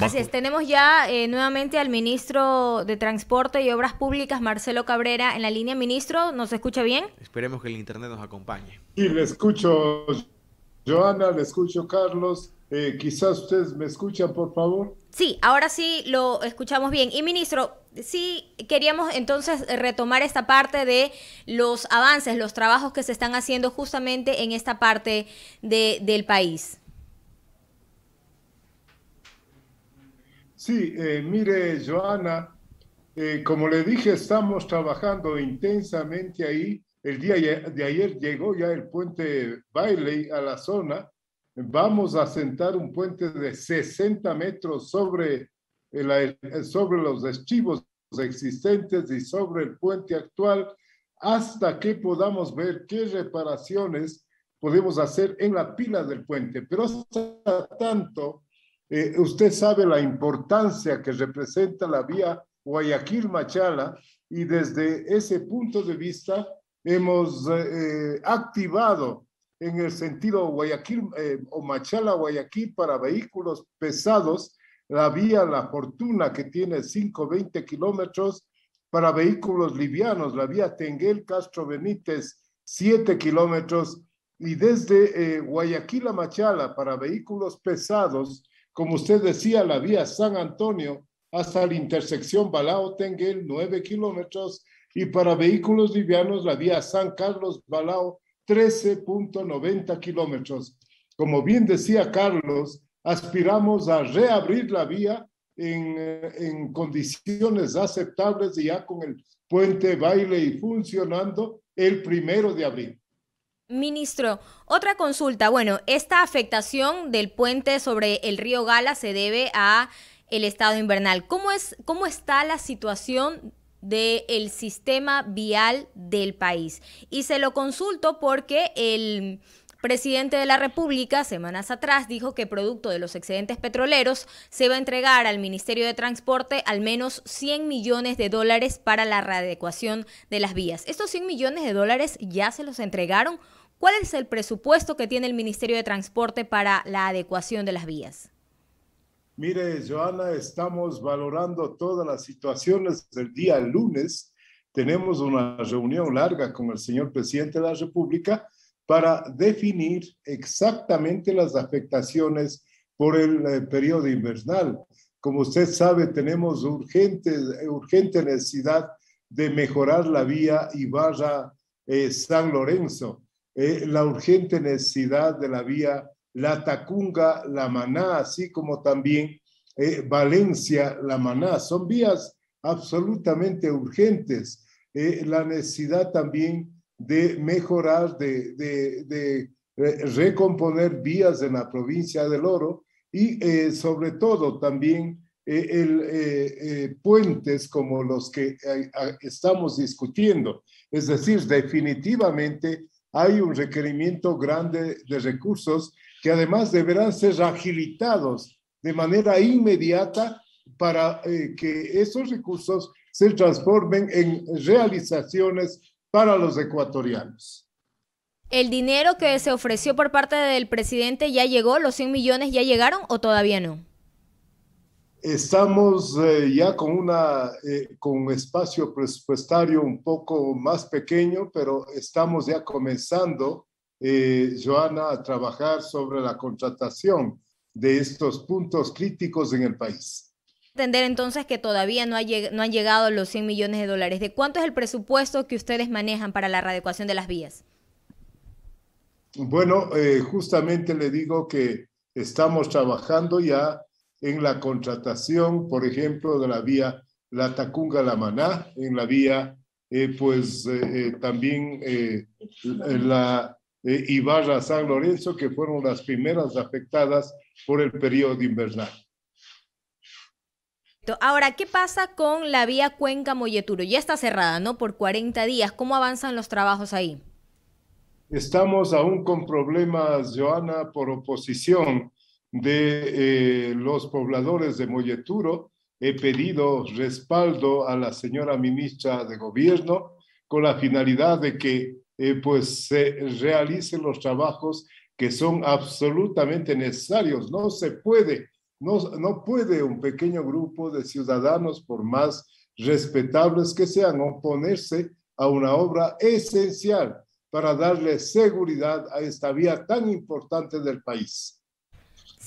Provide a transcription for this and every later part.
Así tenemos ya eh, nuevamente al ministro de Transporte y Obras Públicas, Marcelo Cabrera, en la línea. Ministro, ¿nos escucha bien? Esperemos que el Internet nos acompañe. Sí, le escucho, Joana, le escucho, Carlos. Eh, quizás ustedes me escuchan, por favor. Sí, ahora sí lo escuchamos bien. Y ministro, sí queríamos entonces retomar esta parte de los avances, los trabajos que se están haciendo justamente en esta parte del país. Sí, eh, mire, Joana, eh, como le dije, estamos trabajando intensamente ahí. El día de ayer llegó ya el puente Bailey a la zona. Vamos a sentar un puente de 60 metros sobre, sobre los archivos existentes y sobre el puente actual hasta que podamos ver qué reparaciones podemos hacer en la pila del puente. Pero hasta tanto, eh, usted sabe la importancia que representa la vía Guayaquil-Machala y desde ese punto de vista hemos eh, activado en el sentido Guayaquil eh, o Machala-Guayaquil para vehículos pesados la vía La Fortuna que tiene 520 kilómetros, para vehículos livianos la vía Tenguel-Castro Benítez 7 kilómetros y desde Guayaquil Machala para vehículos pesados como usted decía, la vía San Antonio hasta la intersección Balao-Tenguel, 9 kilómetros, y para vehículos livianos, la vía San Carlos-Balao, 13.90 kilómetros. Como bien decía Carlos, aspiramos a reabrir la vía en, en, condiciones aceptables ya con el puente baile y funcionando el primero de abril. Ministro, otra consulta. Bueno, esta afectación del puente sobre el río Gala se debe a el estado invernal. ¿Cómo, es, cómo está la situación del sistema vial del país? Y se lo consulto porque el presidente de la República, semanas atrás, dijo que producto de los excedentes petroleros se va a entregar al Ministerio de Transporte al menos 100 millones de dólares para la readecuación de las vías. ¿Estos 100 millones de dólares ya se los entregaron ¿Cuál es el presupuesto que tiene el Ministerio de Transporte para la adecuación de las vías? Mire, Joana, estamos valorando todas las situaciones del día lunes. Tenemos una reunión larga con el señor presidente de la República para definir exactamente las afectaciones por el eh, periodo invernal. Como usted sabe, tenemos urgente, urgente necesidad de mejorar la vía Ibarra-San eh, Lorenzo. Eh, la urgente necesidad de la vía La Tacunga, La Maná, así como también eh, Valencia, La Maná. Son vías absolutamente urgentes. Eh, la necesidad también de mejorar, de, de, recomponer vías en la provincia del Oro y sobre todo también el, puentes como los que estamos discutiendo. Es decir, definitivamente hay un requerimiento grande de recursos que además deberán ser agilitados de manera inmediata para eh, que esos recursos se transformen en realizaciones para los ecuatorianos. ¿El dinero que se ofreció por parte del presidente ya llegó? ¿Los 100 millones ya llegaron o todavía no? Estamos eh, ya con, una, eh, con un espacio presupuestario un poco más pequeño, pero estamos ya comenzando, eh, Joana, a trabajar sobre la contratación de estos puntos críticos en el país. Entender entonces que todavía no, ha no han llegado los 100 millones de dólares. ¿De cuánto es el presupuesto que ustedes manejan para la readecuación de las vías? Bueno, justamente le digo que estamos trabajando ya en la contratación, por ejemplo, de la vía La Tacunga-La Maná, en la vía, eh, pues eh, eh, también la Ibarra-San Lorenzo, que fueron las primeras afectadas por el periodo invernal. Ahora, ¿qué pasa con la vía Cuenca-Molleturo? Ya está cerrada, ¿no? Por 40 días. ¿Cómo avanzan los trabajos ahí? Estamos aún con problemas, Joana, por oposición de eh, los pobladores de Molleturo, he pedido respaldo a la señora ministra de Gobierno con la finalidad de que eh, pues se realicen los trabajos que son absolutamente necesarios. No se puede, no, no puede un pequeño grupo de ciudadanos, por más respetables que sean, oponerse a una obra esencial para darle seguridad a esta vía tan importante del país.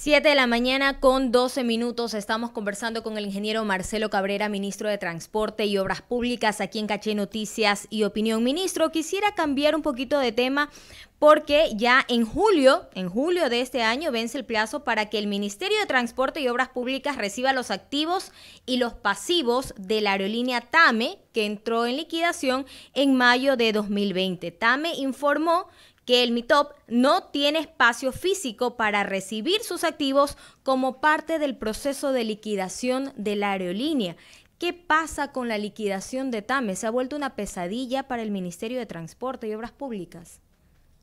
7 de la mañana con 12 minutos estamos conversando con el ingeniero Marcelo Cabrera, ministro de Transporte y Obras Públicas aquí en Caché Noticias y Opinión. Ministro, quisiera cambiar un poquito de tema porque ya en julio, en julio de este año vence el plazo para que el Ministerio de Transporte y Obras Públicas reciba los activos y los pasivos de la aerolínea TAME que entró en liquidación en mayo de 2020. TAME informó que el MITOP no tiene espacio físico para recibir sus activos como parte del proceso de liquidación de la aerolínea. ¿Qué pasa con la liquidación de TAME? ¿Se ha vuelto una pesadilla para el Ministerio de Transporte y Obras Públicas?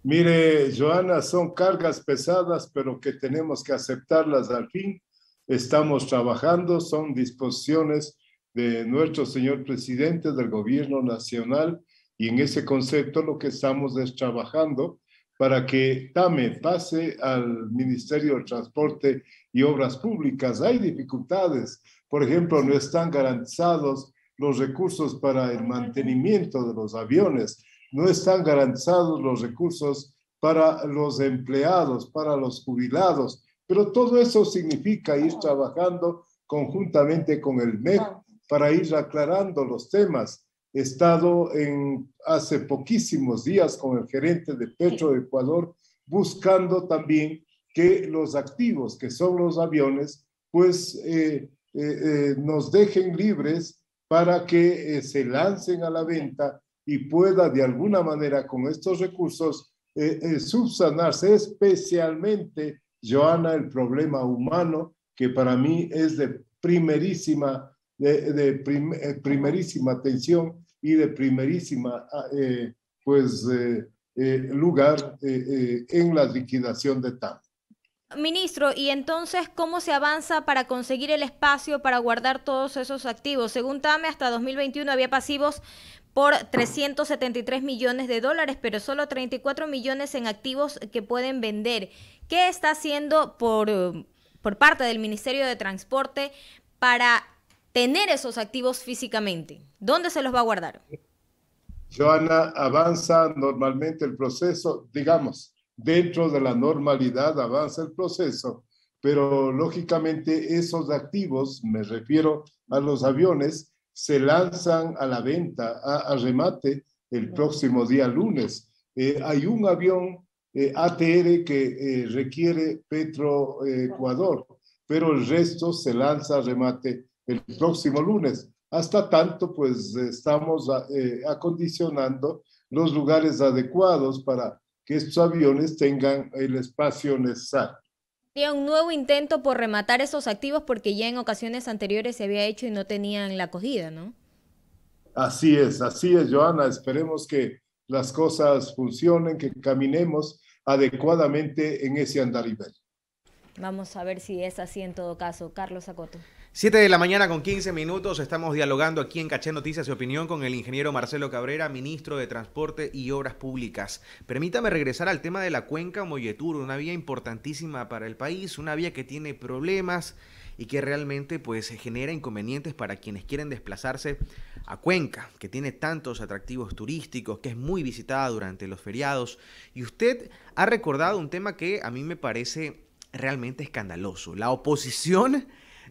Mire, Joana, son cargas pesadas, pero que tenemos que aceptarlas al fin. Estamos trabajando, son disposiciones de nuestro señor presidente del Gobierno Nacional y en ese concepto lo que estamos es trabajando para que TAME pase al Ministerio de Transporte y Obras Públicas. Hay dificultades, por ejemplo, no están garantizados los recursos para el mantenimiento de los aviones, no están garantizados los recursos para los empleados, para los jubilados, pero todo eso significa ir trabajando conjuntamente con el MEC para ir aclarando los temas. He estado en, hace poquísimos días con el gerente de Petro de Ecuador buscando también que los activos, que son los aviones, pues eh, eh, eh, nos dejen libres para que se lancen a la venta y pueda de alguna manera con estos recursos subsanarse especialmente, Joana, el problema humano, que para mí es de primerísima, de, primerísima atención y de primerísima ah, eh, pues, eh, eh, lugar en la liquidación de TAM. Ministro, ¿y entonces cómo se avanza para conseguir el espacio para guardar todos esos activos? Según TAME, hasta 2021 había pasivos por 373 millones de dólares, pero solo 34 millones en activos que pueden vender. ¿Qué está haciendo por, por parte del Ministerio de Transporte para tener esos activos físicamente? ¿Dónde se los va a guardar? Joana, avanza normalmente el proceso, digamos, dentro de la normalidad avanza el proceso, pero lógicamente esos activos, me refiero a los aviones, se lanzan a la venta, a, remate el próximo día lunes. Eh, hay un avión eh, ATR que eh, requiere Petro Ecuador, pero el resto se lanza a remate el próximo lunes. Hasta tanto, pues estamos ah, eh, acondicionando los lugares adecuados para que estos aviones tengan el espacio necesario. Tiene un nuevo intento por rematar esos activos porque ya en ocasiones anteriores se había hecho y no tenían la acogida, ¿no? Así es, así es, Joana. Esperemos que las cosas funcionen, que caminemos adecuadamente en ese andarivel. Vamos a ver si es así en todo caso. Carlos Acoto. 7 de la mañana con 15 minutos, estamos dialogando aquí en Caché Noticias y Opinión con el ingeniero Marcelo Cabrera, ministro de Transporte y Obras Públicas. Permítame regresar al tema de la cuenca Molletur, una vía importantísima para el país, una vía que tiene problemas y que realmente pues genera inconvenientes para quienes quieren desplazarse a Cuenca, que tiene tantos atractivos turísticos, que es muy visitada durante los feriados. Y usted ha recordado un tema que a mí me parece realmente escandaloso, la oposición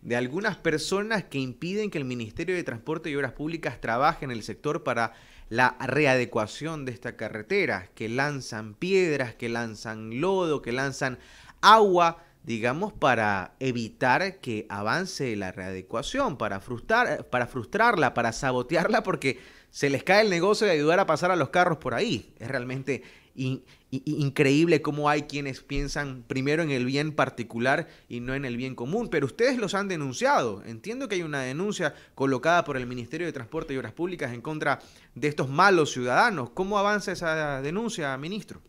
de algunas personas que impiden que el Ministerio de Transporte y Obras Públicas trabaje en el sector para la readecuación de esta carretera, que lanzan piedras, que lanzan lodo, que lanzan agua, digamos, para evitar que avance la readecuación, para, frustrar, para frustrarla, para sabotearla, porque se les cae el negocio de ayudar a pasar a los carros por ahí. Es realmente increíble cómo hay quienes piensan primero en el bien particular y no en el bien común, pero ustedes los han denunciado. Entiendo que hay una denuncia colocada por el Ministerio de Transporte y Obras Públicas en contra de estos malos ciudadanos. ¿Cómo avanza esa denuncia, ministro?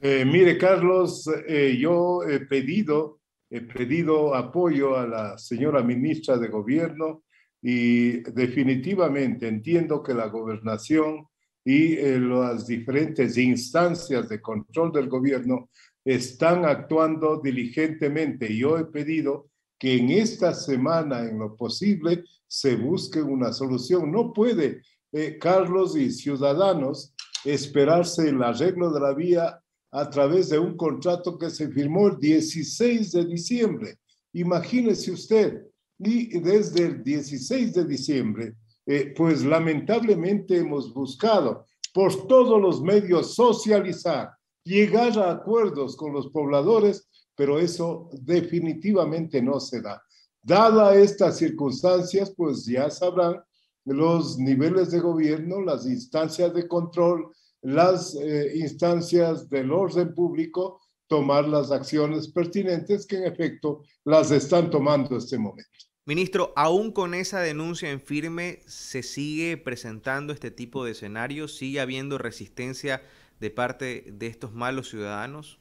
Eh, mire, Carlos, eh, yo he pedido, he pedido apoyo a la señora ministra de Gobierno y definitivamente entiendo que la gobernación y eh, las diferentes instancias de control del gobierno están actuando diligentemente. Yo he pedido que en esta semana, en lo posible, se busque una solución. No puede eh, Carlos y Ciudadanos esperarse el arreglo de la vía a través de un contrato que se firmó el 16 de diciembre. Imagínese usted, y desde el 16 de diciembre eh, pues lamentablemente hemos buscado por todos los medios socializar, llegar a acuerdos con los pobladores, pero eso definitivamente no se da. Dada estas circunstancias, pues ya sabrán los niveles de gobierno, las instancias de control, las eh, instancias del orden público, tomar las acciones pertinentes que en efecto las están tomando este momento. Ministro, aún con esa denuncia en firme, ¿se sigue presentando este tipo de escenarios? ¿Sigue habiendo resistencia de parte de estos malos ciudadanos?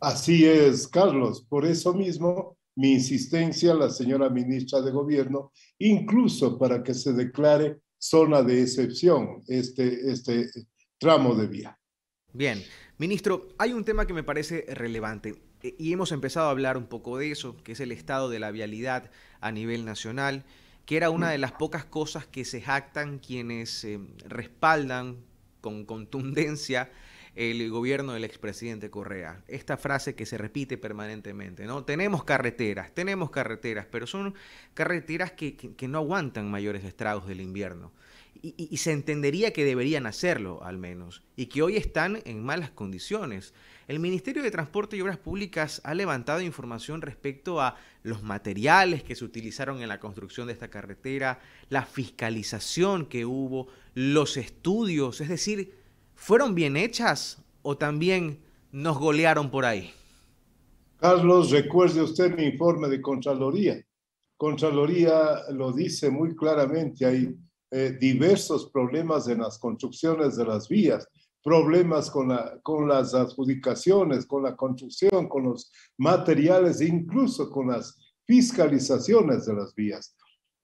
Así es, Carlos. Por eso mismo, mi insistencia a la señora ministra de Gobierno, incluso para que se declare zona de excepción este, este tramo de vía. Bien, Ministro, hay un tema que me parece relevante eh, y hemos empezado a hablar un poco de eso, que es el estado de la vialidad a nivel nacional, que era una de las pocas cosas que se jactan quienes eh, respaldan con contundencia el gobierno del expresidente Correa. Esta frase que se repite permanentemente, ¿no? Tenemos carreteras, tenemos carreteras, pero son carreteras que no aguantan mayores estragos del invierno y, se entendería que deberían hacerlo al menos, y que hoy están en malas condiciones. El Ministerio de Transporte y Obras Públicas ha levantado información respecto a los materiales que se utilizaron en la construcción de esta carretera, la fiscalización que hubo, los estudios, es decir, ¿fueron bien hechas o también nos golearon por ahí? Carlos, recuerde usted mi informe de Contraloría. Contraloría lo dice muy claramente ahí eh, diversos problemas en las construcciones de las vías, problemas con, la, con las adjudicaciones, con la construcción, con los materiales, e incluso con las fiscalizaciones de las vías.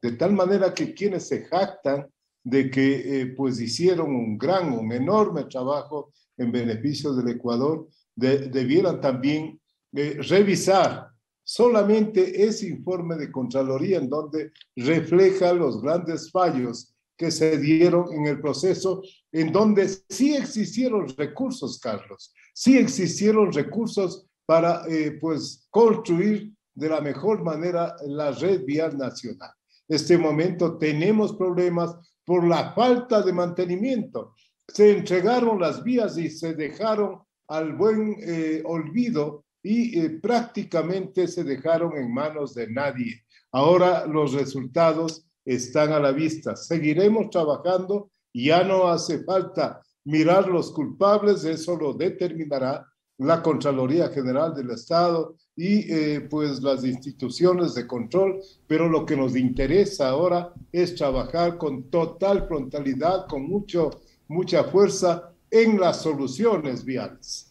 De tal manera que quienes se jactan de que eh, pues hicieron un gran, un enorme trabajo en beneficio del Ecuador, debieran también eh, revisar solamente ese informe de Contraloría en donde refleja los grandes fallos que se dieron en el proceso, en donde sí existieron recursos, Carlos, sí existieron recursos para eh, pues construir de la mejor manera la red vial nacional. En este momento tenemos problemas por la falta de mantenimiento. Se entregaron las vías y se dejaron al buen eh, olvido y eh, prácticamente se dejaron en manos de nadie. Ahora los resultados están a la vista. Seguiremos trabajando, y ya no hace falta mirar los culpables, eso lo determinará la Contraloría General del Estado y eh, pues las instituciones de control, pero lo que nos interesa ahora es trabajar con total frontalidad, con mucho, mucha fuerza en las soluciones viales.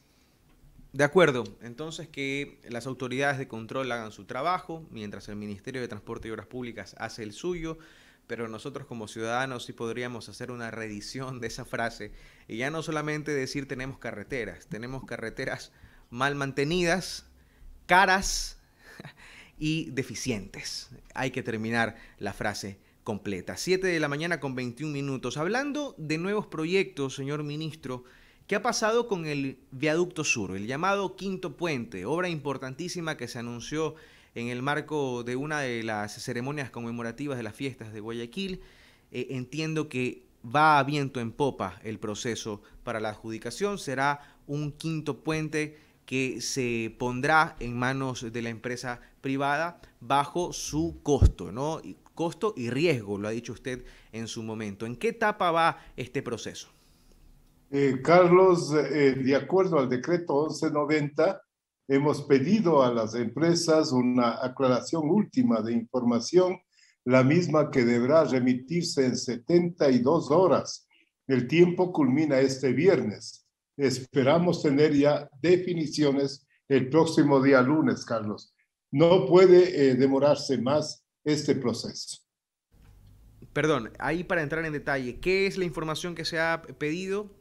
De acuerdo, entonces que las autoridades de control hagan su trabajo, mientras el Ministerio de Transporte y Obras Públicas hace el suyo, pero nosotros como ciudadanos sí podríamos hacer una reedición de esa frase y ya no solamente decir tenemos carreteras, tenemos carreteras mal mantenidas, caras y deficientes. Hay que terminar la frase completa. Siete de la mañana con 21 minutos. Hablando de nuevos proyectos, señor ministro, ¿Qué ha pasado con el viaducto sur, el llamado quinto puente, obra importantísima que se anunció en el marco de una de las ceremonias conmemorativas de las fiestas de Guayaquil? Eh, entiendo que va a viento en popa el proceso para la adjudicación, será un quinto puente que se pondrá en manos de la empresa privada bajo su costo, ¿no? Costo y riesgo, lo ha dicho usted en su momento. ¿En qué etapa va este proceso? Eh, Carlos, eh, de acuerdo al decreto 1190, hemos pedido a las empresas una aclaración última de información, la misma que deberá remitirse en 72 horas. El tiempo culmina este viernes. Esperamos tener ya definiciones el próximo día lunes, Carlos. No puede eh, demorarse más este proceso. Perdón, ahí para entrar en detalle, ¿qué es la información que se ha pedido?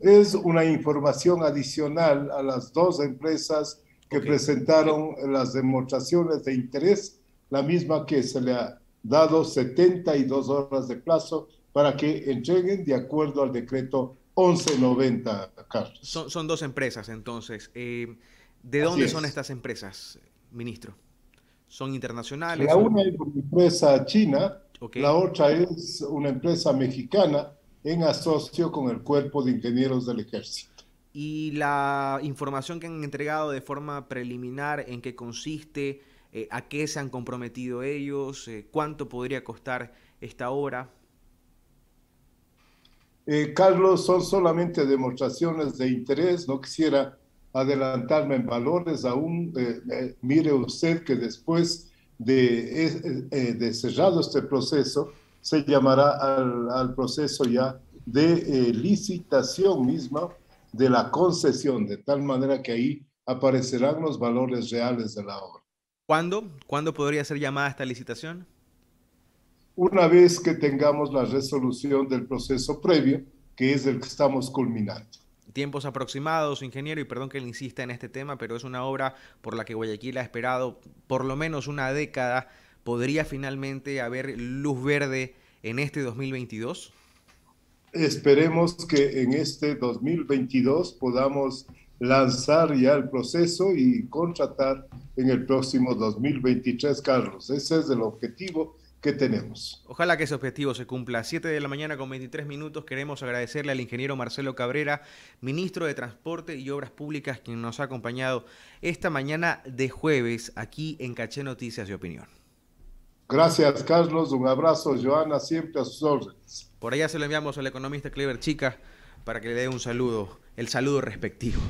Es una información adicional a las dos empresas que presentaron las demostraciones de interés, la misma que se le ha dado 72 horas de plazo para que entreguen de acuerdo al decreto 1190, Carlos. Son, dos empresas, entonces. Eh, ¿De dónde son estas empresas, ministro? ¿Son internacionales? La una es una empresa china, la otra es una empresa mexicana, en asocio con el Cuerpo de Ingenieros del Ejército. Y la información que han entregado de forma preliminar, en qué consiste, eh, a qué se han comprometido ellos, eh, cuánto podría costar esta obra. Eh, Carlos, son solamente demostraciones de interés, no quisiera adelantarme en valores aún. mire usted que después de, de cerrado este proceso, se llamará al, proceso ya de eh, licitación misma de la concesión, de tal manera que ahí aparecerán los valores reales de la obra. ¿Cuándo? ¿Cuándo podría ser llamada esta licitación? Una vez que tengamos la resolución del proceso previo, que es el que estamos culminando. Tiempos aproximados, ingeniero, y perdón que le insista en este tema, pero es una obra por la que Guayaquil ha esperado por lo menos una década ¿Podría finalmente haber luz verde en este 2022? Esperemos que en este 2022 podamos lanzar ya el proceso y contratar en el próximo 2023, Carlos. Ese es el objetivo que tenemos. Ojalá que ese objetivo se cumpla. Siete de la mañana con 23 minutos. Queremos agradecerle al ingeniero Marcelo Cabrera, ministro de Transporte y Obras Públicas, quien nos ha acompañado esta mañana de jueves aquí en Caché Noticias y Opinión. Gracias, Carlos. Un abrazo, Joana, siempre a sus órdenes. Por allá se lo enviamos al economista Clever Chica para que le dé un saludo, el saludo respectivo.